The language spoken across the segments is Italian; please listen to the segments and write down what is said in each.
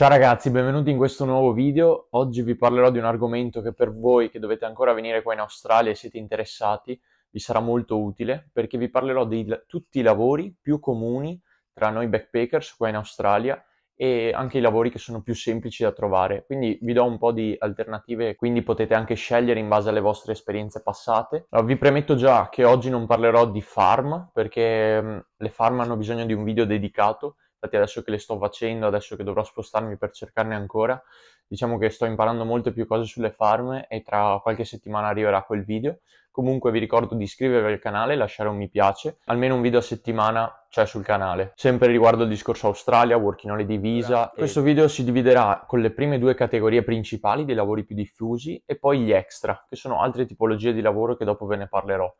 Ciao ragazzi, benvenuti in questo nuovo video. Oggi vi parlerò di un argomento che per voi che dovete ancora venire qua in Australia e siete interessati vi sarà molto utile perché vi parlerò di tutti i lavori più comuni tra noi backpackers qua in Australia e anche i lavori che sono più semplici da trovare. Quindi vi do un po' di alternative, quindi potete anche scegliere in base alle vostre esperienze passate. Allora, vi premetto già che oggi non parlerò di farm perché le farm hanno bisogno di un video dedicato infatti adesso che le sto facendo, adesso che dovrò spostarmi per cercarne ancora, diciamo che sto imparando molte più cose sulle farm e tra qualche settimana arriverà quel video. Comunque vi ricordo di iscrivervi al canale, lasciare un mi piace, almeno un video a settimana c'è cioè, sul canale. Sempre riguardo il discorso Australia, working on holiday divisa. Questo video si dividerà con le prime due categorie principali dei lavori più diffusi e poi gli extra, che sono altre tipologie di lavoro che dopo ve ne parlerò.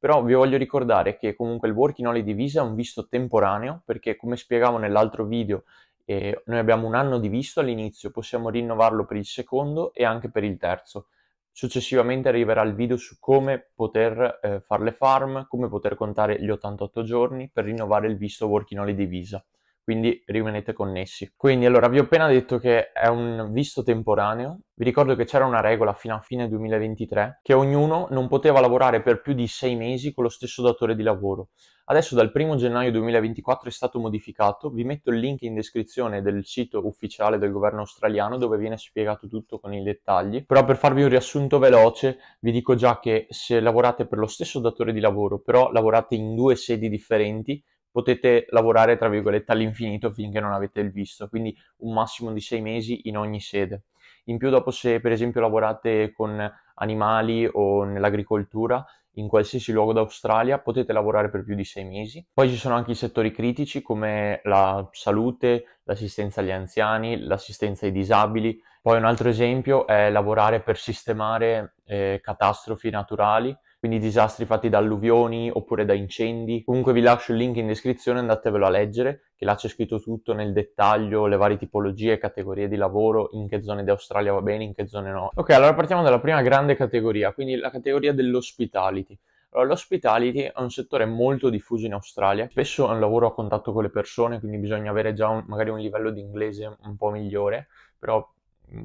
Però vi voglio ricordare che comunque il working holiday visa è un visto temporaneo perché come spiegavo nell'altro video eh, noi abbiamo un anno di visto all'inizio, possiamo rinnovarlo per il secondo e anche per il terzo. Successivamente arriverà il video su come poter eh, fare le farm, come poter contare gli 88 giorni per rinnovare il visto working holiday visa quindi rimanete connessi. Quindi allora vi ho appena detto che è un visto temporaneo, vi ricordo che c'era una regola fino a fine 2023 che ognuno non poteva lavorare per più di sei mesi con lo stesso datore di lavoro. Adesso dal 1 gennaio 2024 è stato modificato, vi metto il link in descrizione del sito ufficiale del governo australiano dove viene spiegato tutto con i dettagli, però per farvi un riassunto veloce vi dico già che se lavorate per lo stesso datore di lavoro però lavorate in due sedi differenti potete lavorare tra virgolette all'infinito finché non avete il visto, quindi un massimo di sei mesi in ogni sede. In più dopo se per esempio lavorate con animali o nell'agricoltura, in qualsiasi luogo d'Australia potete lavorare per più di sei mesi. Poi ci sono anche i settori critici come la salute, l'assistenza agli anziani, l'assistenza ai disabili. Poi un altro esempio è lavorare per sistemare eh, catastrofi naturali quindi disastri fatti da alluvioni oppure da incendi. Comunque vi lascio il link in descrizione, andatevelo a leggere, che là c'è scritto tutto nel dettaglio, le varie tipologie, categorie di lavoro, in che zone d'Australia va bene, in che zone no. Ok, allora partiamo dalla prima grande categoria, quindi la categoria dell'ospitality. Allora, l'hospitality è un settore molto diffuso in Australia, spesso è un lavoro a contatto con le persone, quindi bisogna avere già un, magari un livello di inglese un po' migliore, però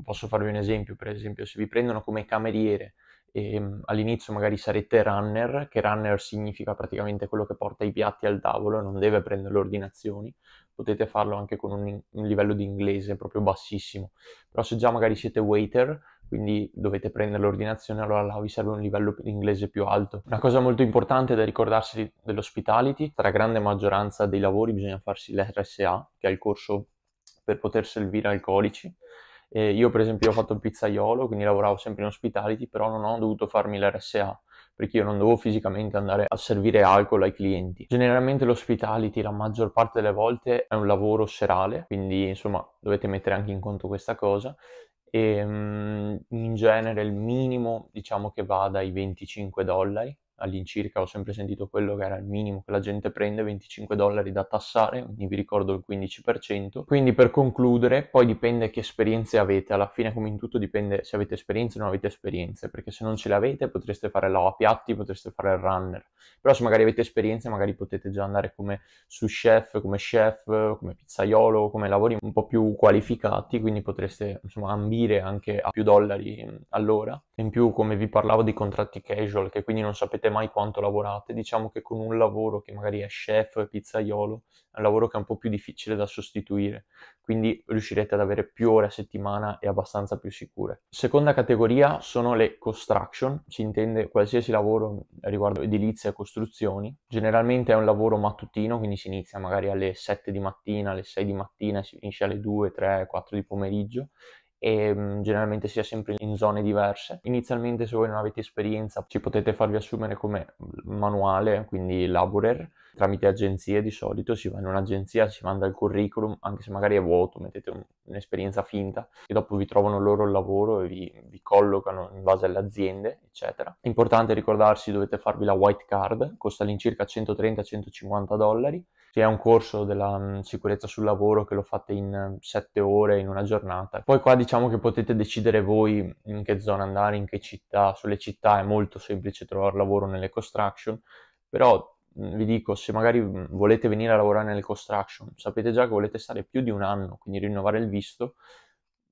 posso farvi un esempio, per esempio se vi prendono come cameriere e ehm, all'inizio magari sarete runner, che runner significa praticamente quello che porta i piatti al tavolo, non deve prendere le ordinazioni, potete farlo anche con un, un, livello di inglese proprio bassissimo, però se già magari siete waiter, quindi dovete prendere l'ordinazione, allora là vi serve un livello di inglese più alto. Una cosa molto importante da ricordarsi dell'ospitality, tra grande maggioranza dei lavori bisogna farsi l'RSA, che è il corso per poter servire alcolici, eh, io per esempio ho fatto il pizzaiolo, quindi lavoravo sempre in ospitality, però non ho dovuto farmi l'RSA perché io non dovevo fisicamente andare a servire alcol ai clienti. Generalmente l'ospitality la maggior parte delle volte è un lavoro serale, quindi insomma dovete mettere anche in conto questa cosa. E, ehm, mh, in genere il minimo diciamo che va dai 25 dollari all'incirca ho sempre sentito quello che era il minimo che la gente prende, 25 dollari da tassare, quindi vi ricordo il 15%. Quindi per concludere, poi dipende che esperienze avete, alla fine come in tutto dipende se avete esperienze o non avete esperienze, perché se non ce le avete potreste fare la piatti, potreste fare il runner, però se magari avete esperienze magari potete già andare come su chef, come chef, come pizzaiolo, come lavori un po' più qualificati, quindi potreste insomma ambire anche a più dollari mm, all'ora. In più come vi parlavo di contratti casual, che quindi non sapete sapete mai quanto lavorate. Diciamo che con un lavoro che magari è chef e pizzaiolo, è un lavoro che è un po' più difficile da sostituire, quindi riuscirete ad avere più ore a settimana e abbastanza più sicure. Seconda categoria sono le construction, si intende qualsiasi lavoro riguardo edilizia e costruzioni. Generalmente è un lavoro mattutino, quindi si inizia magari alle 7 di mattina, alle 6 di mattina, si finisce alle 2, 3, 4 di pomeriggio e ehm, generalmente sia sempre in zone diverse. Inizialmente se voi non avete esperienza ci potete farvi assumere come manuale, quindi laborer, tramite agenzie di solito, si va in un'agenzia, si manda il curriculum, anche se magari è vuoto, mettete un, un'esperienza finta e dopo vi trovano loro il lavoro e vi, vi collocano in base alle aziende, eccetera. importante ricordarsi dovete farvi la white card, costa all'incirca 130-150 dollari che è un corso della mm, sicurezza sul lavoro che lo fate in mm, sette ore in una giornata. Poi qua diciamo che potete decidere voi in che zona andare, in che città, sulle città è molto semplice trovare lavoro nelle construction, però mm, vi dico, se magari volete venire a lavorare nelle construction, sapete già che volete stare più di un anno, quindi rinnovare il visto,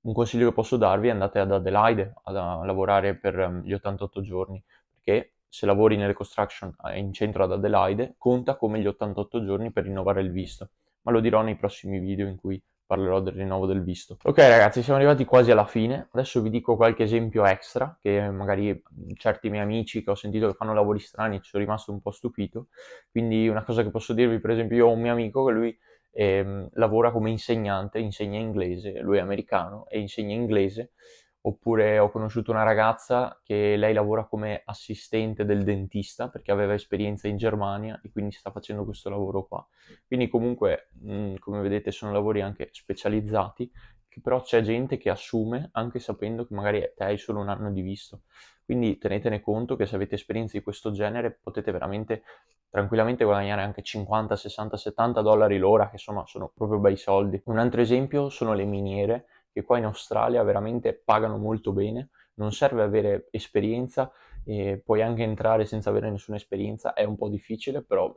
un consiglio che posso darvi è andate ad Adelaide a lavorare per gli 88 giorni, perché se lavori nelle construction eh, in centro ad Adelaide, conta come gli 88 giorni per rinnovare il visto, ma lo dirò nei prossimi video in cui parlerò del rinnovo del visto. Ok ragazzi, siamo arrivati quasi alla fine, adesso vi dico qualche esempio extra che magari mm, certi miei amici che ho sentito che fanno lavori strani ci sono rimasto un po' stupito, quindi una cosa che posso dirvi, per esempio io ho un mio amico che lui eh, lavora come insegnante, insegna inglese, lui è americano e insegna inglese Oppure ho conosciuto una ragazza che lei lavora come assistente del dentista perché aveva esperienza in Germania e quindi sta facendo questo lavoro qua. Quindi comunque, mh, mm, come vedete, sono lavori anche specializzati, che però c'è gente che assume anche sapendo che magari te hai solo un anno di visto. Quindi tenetene conto che se avete esperienze di questo genere potete veramente tranquillamente guadagnare anche 50, 60, 70 dollari l'ora, che insomma sono proprio bei soldi. Un altro esempio sono le miniere che qua in Australia veramente pagano molto bene, non serve avere esperienza, puoi anche entrare senza avere nessuna esperienza, è un po' difficile, però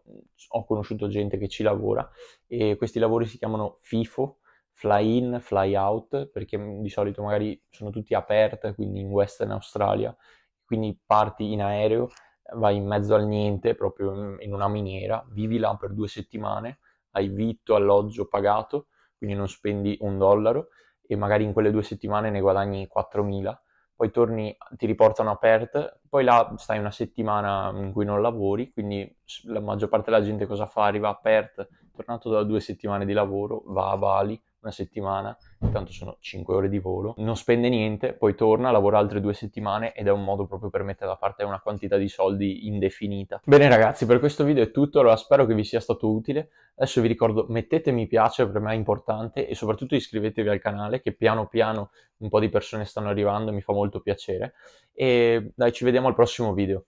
ho conosciuto gente che ci lavora e questi lavori si chiamano FIFO, fly in, fly out, perché di solito magari sono tutti aperti, quindi in Western Australia, quindi parti in aereo, vai in mezzo al niente, proprio in una miniera, vivi là per due settimane, hai vitto, alloggio pagato, quindi non spendi un dollaro e magari in quelle due settimane ne guadagni 4.000, poi torni, ti riportano a Perth, poi là stai una settimana in cui non lavori, quindi la maggior parte della gente cosa fa? Arriva a Perth, tornato da due settimane di lavoro, va a Bali, una settimana, intanto sono 5 ore di volo, non spende niente, poi torna, lavora altre due settimane ed è un modo proprio per mettere da parte una quantità di soldi indefinita. Bene ragazzi, per questo video è tutto, allora spero che vi sia stato utile. Adesso vi ricordo, mettete mi piace, per me è importante, e soprattutto iscrivetevi al canale che piano piano un po' di persone stanno arrivando, mi fa molto piacere. E dai, ci vediamo al prossimo video.